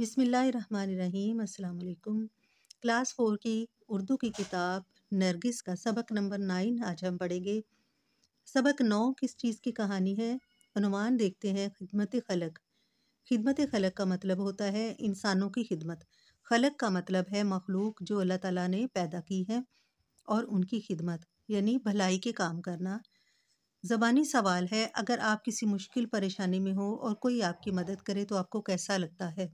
बिसमीम् अल्लाम class four की उर्दू की किताब नरगिस का सबक नंबर नाइन आज हम पढ़ेंगे सबक नौ किस चीज़ की कहानी है अनुमान देखते हैं खिदमत खलक खिदमत खलक का मतलब होता है इंसानों की खिदमत खलक का मतलब है मखलूक जो अल्लाह ताला ने पैदा की है और उनकी खिदमत यानी भलाई के काम करना ज़बानी सवाल है अगर आप किसी मुश्किल परेशानी में हो और कोई आपकी मदद करे तो आपको कैसा लगता है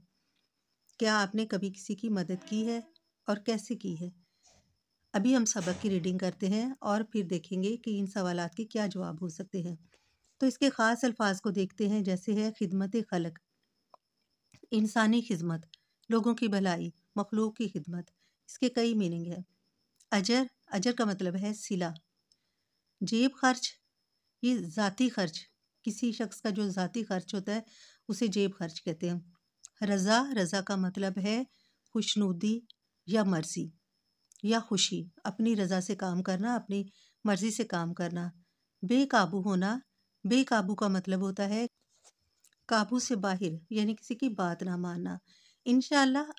क्या आपने कभी किसी की मदद की है और कैसे की है अभी हम सबक की रीडिंग करते हैं और फिर देखेंगे कि इन सवाल के क्या जवाब हो सकते हैं तो इसके ख़ास अल्फाज को देखते हैं जैसे है खिदमत खलक इंसानी खिदमत लोगों की भलाई मखलूक की खिदमत इसके कई मीनिंग है अजर अजर का मतलब है सिला जेब खर्च ये ज़ाती खर्च किसी शख्स का जो ज़ाती खर्च होता है उसे जेब खर्च कहते हैं रज़ा रज़ा का मतलब है खुशनुदी या मर्ज़ी या खुशी अपनी रज़ा से काम करना अपनी मर्ज़ी से काम करना बेकाबू होना बेकाबू का मतलब होता है काबू से बाहर यानी किसी की बात ना मानना इन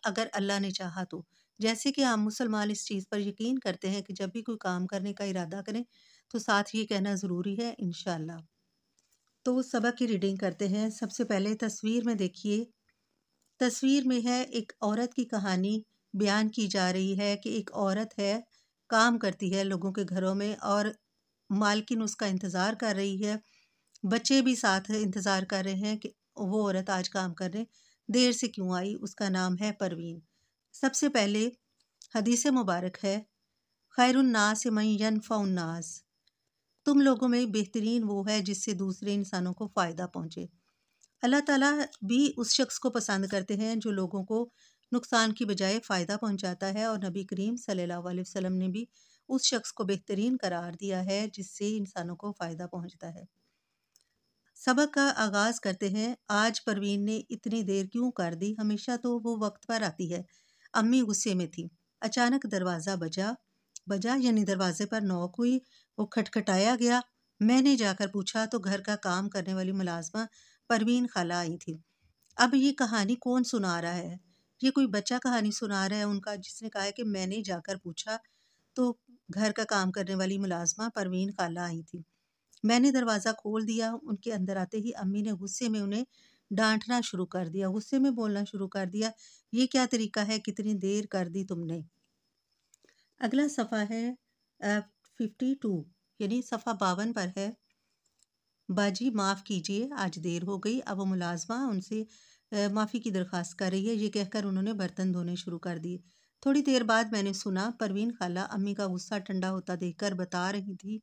अगर अल्लाह ने चाहा तो जैसे कि आम मुसलमान इस चीज़ पर यकीन करते हैं कि जब भी कोई काम करने का इरादा करें तो साथ ये कहना ज़रूरी है इन तो सबक की रीडिंग करते हैं सबसे पहले तस्वीर में देखिए तस्वीर में है एक औरत की कहानी बयान की जा रही है कि एक औरत है काम करती है लोगों के घरों में और मालकिन उसका इंतज़ार कर रही है बच्चे भी साथ इंतज़ार कर रहे हैं कि वो औरत आज काम कर रहे देर से क्यों आई उसका नाम है परवीन सबसे पहले हदीस मुबारक है खैरनास यनफ़ाउन्नास तुम लोगों में बेहतरीन वो है जिससे दूसरे इंसानों को फ़ायदा पहुँचे अल्लाह ताला भी उस शख्स को पसंद करते हैं जो लोगों को नुकसान की बजाय फ़ायदा पहुंचाता है और नबी करीम सल्लल्लाहु अलैहि वसल्लम ने भी उस शख्स को बेहतरीन करार दिया है जिससे इंसानों को फ़ायदा पहुंचता है सबक का आगाज़ करते हैं आज परवीन ने इतनी देर क्यों कर दी हमेशा तो वो वक्त पर आती है अम्मी गुस्से में थी अचानक दरवाज़ा बजा बजा यानी दरवाजे पर नौक हुई वो खटखटाया गया मैंने जाकर पूछा तो घर का काम करने वाली मुलाजमा परवीन खाला आई थी अब ये कहानी कौन सुना रहा है ये कोई बच्चा कहानी सुना रहा है उनका जिसने कहा है कि मैंने जाकर पूछा तो घर का काम करने वाली मुलाजमा परवीन खाला आई थी मैंने दरवाज़ा खोल दिया उनके अंदर आते ही अम्मी ने गुस्से में उन्हें डांटना शुरू कर दिया गुस्से में बोलना शुरू कर दिया ये क्या तरीका है कितनी देर कर दी तुमने अगला सफ़ा है फिफ्टी टू यानी सफ़ा बावन पर है बाजी माफ़ कीजिए आज देर हो गई अब वो मुलाजमा उनसे माफ़ी की दरख्वास्त कर रही है ये कहकर उन्होंने बर्तन धोने शुरू कर दिए थोड़ी देर बाद मैंने सुना परवीन खाला अम्मी का गुस्सा ठंडा होता देखकर बता रही थी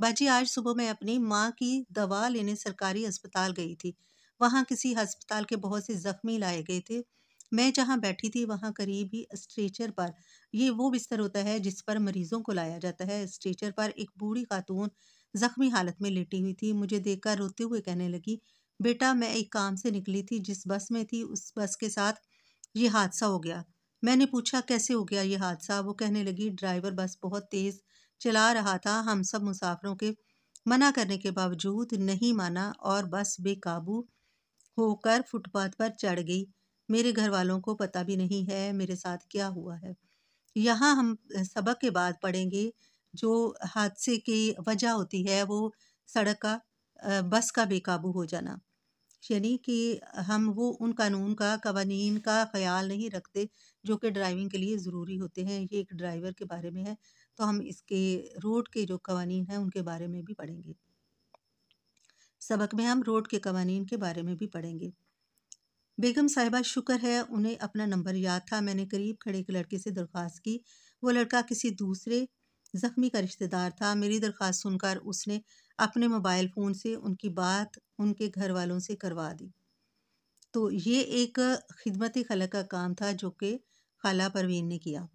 बाजी आज सुबह मैं अपनी माँ की दवा लेने सरकारी अस्पताल गई थी वहाँ किसी अस्पताल के बहुत से जख्मी लाए गए थे मैं जहाँ बैठी थी वहाँ करीब ही स्ट्रेचर पर ये वो बिस्तर होता है जिस पर मरीजों को लाया जाता है स्ट्रेचर पर एक बूढ़ी खातून जख्मी हालत में लेटी हुई थी मुझे देखकर रोते हुए कहने लगी बेटा मैं एक काम से निकली थी जिस बस में थी उस बस के साथ ये हादसा हो गया मैंने पूछा कैसे हो गया ये हादसा वो कहने लगी ड्राइवर बस बहुत तेज़ चला रहा था हम सब मुसाफरों के मना करने के बावजूद नहीं माना और बस बेकाबू होकर फुटपाथ पर चढ़ गई मेरे घर वालों को पता भी नहीं है मेरे साथ क्या हुआ है यहाँ हम सबक के बाद पढ़ेंगे जो हादसे की वजह होती है वो सड़क का बस का बेकाबू हो जाना यानी कि हम वो उन कानून का कवानीन का ख्याल नहीं रखते जो कि ड्राइविंग के लिए ज़रूरी होते हैं ये एक ड्राइवर के बारे में है तो हम इसके रोड के जो कवानीन हैं उनके बारे में भी पढ़ेंगे सबक में हम रोड के कवानीन के बारे में भी पढ़ेंगे बेगम साहिबा शुक्र है उन्हें अपना नंबर याद था मैंने करीब खड़े एक लड़के से दरख्वास्त की वो लड़का किसी दूसरे ज़ख्मी का रिश्तेदार था मेरी दरख्वास्त सुनकर उसने अपने मोबाइल फ़ोन से उनकी बात उनके घर वालों से करवा दी तो ये एक खिदमत खल का काम था जो कि खाला परवीन ने किया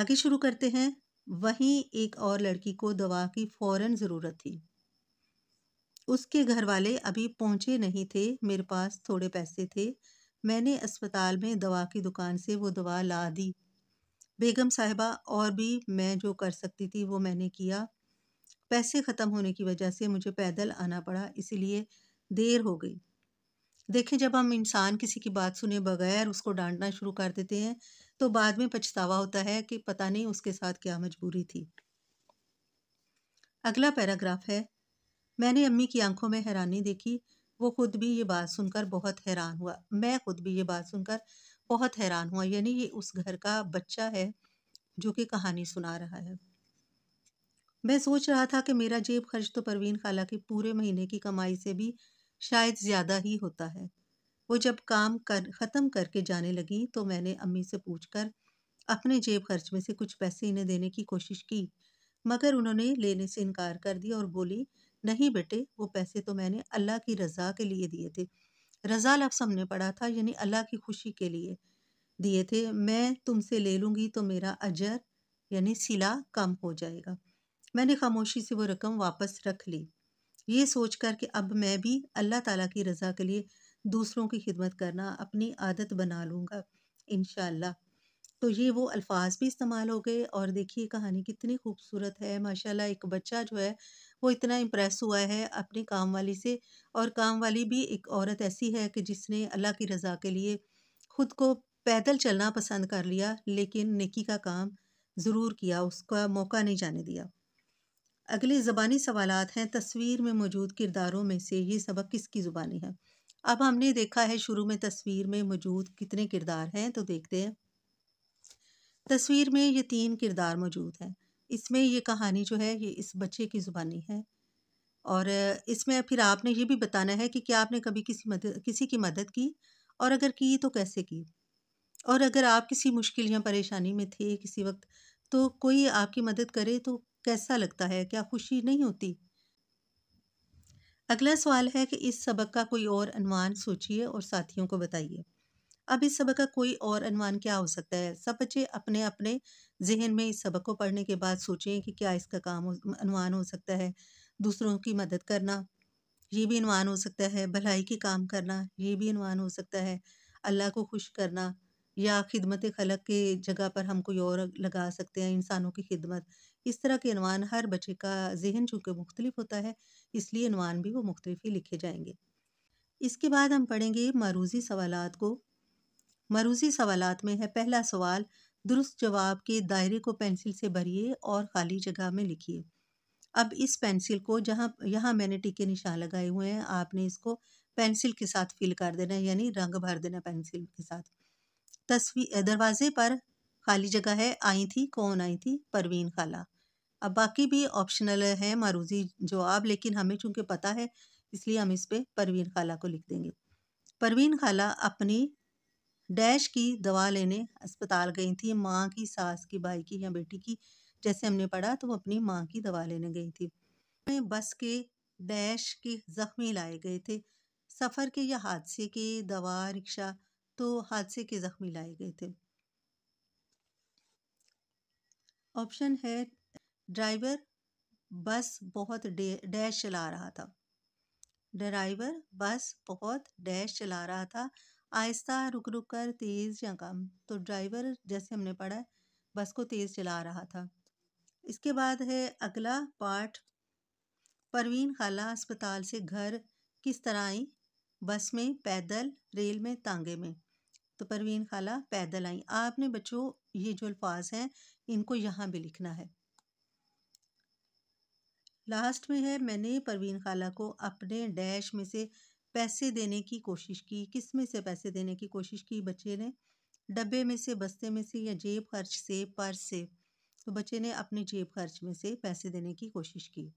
आगे शुरू करते हैं वहीं एक और लड़की को दवा की फ़ौर ज़रूरत थी उसके घर वाले अभी पहुंचे नहीं थे मेरे पास थोड़े पैसे थे मैंने अस्पताल में दवा की दुकान से वो दवा ला दी बेगम साहिबा और भी मैं जो कर सकती थी वो मैंने किया पैसे ख़त्म होने की वजह से मुझे पैदल आना पड़ा इसीलिए देर हो गई देखें जब हम इंसान किसी की बात सुने बगैर उसको डांटना शुरू कर देते हैं तो बाद में पछतावा होता है कि पता नहीं उसके साथ क्या मजबूरी थी अगला पैराग्राफ है मैंने अम्मी की आंखों में हैरानी देखी वो खुद भी ये बात सुनकर बहुत हैरान हुआ मैं खुद भी ये बात सुनकर बहुत हैरान हुआ यानी ये उस घर का बच्चा है जो कि कहानी सुना रहा है मैं सोच रहा था कि मेरा जेब खर्च तो परवीन खाला की पूरे महीने की कमाई से भी शायद ज़्यादा ही होता है वो जब काम कर ख़त्म करके जाने लगी तो मैंने अम्मी से पूछकर अपने जेब खर्च में से कुछ पैसे इन्हें देने की कोशिश की मगर उन्होंने लेने से इनकार कर दिया और बोली नहीं बेटे वो पैसे तो मैंने अल्लाह की रज़ा के लिए दिए थे रज़ा लफ्स हमने पढ़ा था यानी अल्लाह की खुशी के लिए दिए थे मैं तुमसे ले लूँगी तो मेरा अजर यानी सिला कम हो जाएगा मैंने खामोशी से वो रकम वापस रख ली ये सोच कर कि अब मैं भी अल्लाह ताला की रज़ा के लिए दूसरों की खिदमत करना अपनी आदत बना लूँगा इन तो ये वो अल्फाज भी इस्तेमाल हो गए और देखिए कहानी कितनी खूबसूरत है माशाल्लाह एक बच्चा जो है वो इतना इम्प्रेस हुआ है अपने काम वाली से और काम वाली भी एक औरत ऐसी है कि जिसने अल्लाह की रज़ा के लिए ख़ुद को पैदल चलना पसंद कर लिया लेकिन निकी का काम ज़रूर किया उसका मौका नहीं जाने दिया अगले ज़बानी सवाल हैं तस्वीर में मौजूद किरदारों में से ये सबक किसकी ज़ुबानी है अब हमने देखा है शुरू में तस्वीर में मौजूद कितने किरदार हैं तो देखते हैं तस्वीर में ये तीन किरदार मौजूद हैं इसमें ये कहानी जो है ये इस बच्चे की ज़ुबानी है और इसमें फिर आपने ये भी बताना है कि क्या आपने कभी किसी मदद किसी की मदद की और अगर की तो कैसे की और अगर आप किसी मुश्किल या परेशानी में थे किसी वक्त तो कोई आपकी मदद करे तो कैसा लगता है क्या खुशी नहीं होती अगला सवाल है कि इस सबक का कोई और अनुमान सोचिए और साथियों को बताइए अब इस सबक का कोई और अनुमान क्या हो सकता है सब बच्चे अपने अपने जहन में इस सबक को पढ़ने के बाद सोचें कि क्या इसका काम अनुमान हो सकता है दूसरों की मदद करना ये भी अनुमान हो सकता है भलाई के काम करना ये भी अनुमान हो सकता है अल्लाह को खुश करना या खिदमत खलक के जगह पर हम कोई और लगा सकते हैं इंसानों की खिदमत इस तरह के अनवान हर बच्चे का जहन चूँकि मुख्तलिफ होता है इसलिए अनवान भी वो मुख्तलिफ ही लिखे जाएंगे इसके बाद हम पढ़ेंगे मारूजी सवालात को मरूजी सवालत में है पहला सवाल दुरुस्त जवाब के दायरे को पेंसिल से भरिए और खाली जगह में लिखिए अब इस पेंसिल को जहाँ यहाँ मैंने टिके निशान लगाए हुए हैं आपने इसको पेंसिल के साथ फिल कर देना यानी रंग भर देना पेंसिल के साथ तस्वीर दरवाजे पर खाली जगह है आई थी कौन आई थी परवीन खाला अब बाकी भी ऑप्शनल है मारूजी जवाब लेकिन हमें चूंकि पता है इसलिए हम इस परवीन खाला को लिख देंगे परवीन खाला अपनी डैश की दवा लेने अस्पताल गई थी माँ की सास की भाई की या बेटी की जैसे हमने पढ़ा तो वो अपनी माँ की दवा लेने गई थी में बस के डैश के ज़ख्मी लाए गए थे सफ़र के या हादसे के दवा रिक्शा तो हादसे के ज़ख्मी लाए गए थे ऑप्शन है ड्राइवर बस बहुत डैश चला रहा था ड्राइवर बस बहुत डैश चला रहा था आहिस्ता रुक रुक कर तेज़ या कम तो ड्राइवर जैसे हमने पढ़ा बस को तेज़ चला रहा था इसके बाद है अगला पार्ट परवीन खाला अस्पताल से घर किस तरह आई बस में पैदल रेल में तांगे में तो परवीन खाला पैदल आई आपने बच्चों ये जो अल्फाज हैं इनको यहाँ भी लिखना है लास्ट में है मैंने परवीन खाला को अपने डैश में से पैसे देने की कोशिश की किस में से पैसे देने की कोशिश की बच्चे ने डब्बे में से बस्ते में से या जेब खर्च से पर्स से तो बच्चे ने अपने जेब खर्च में से पैसे देने की कोशिश की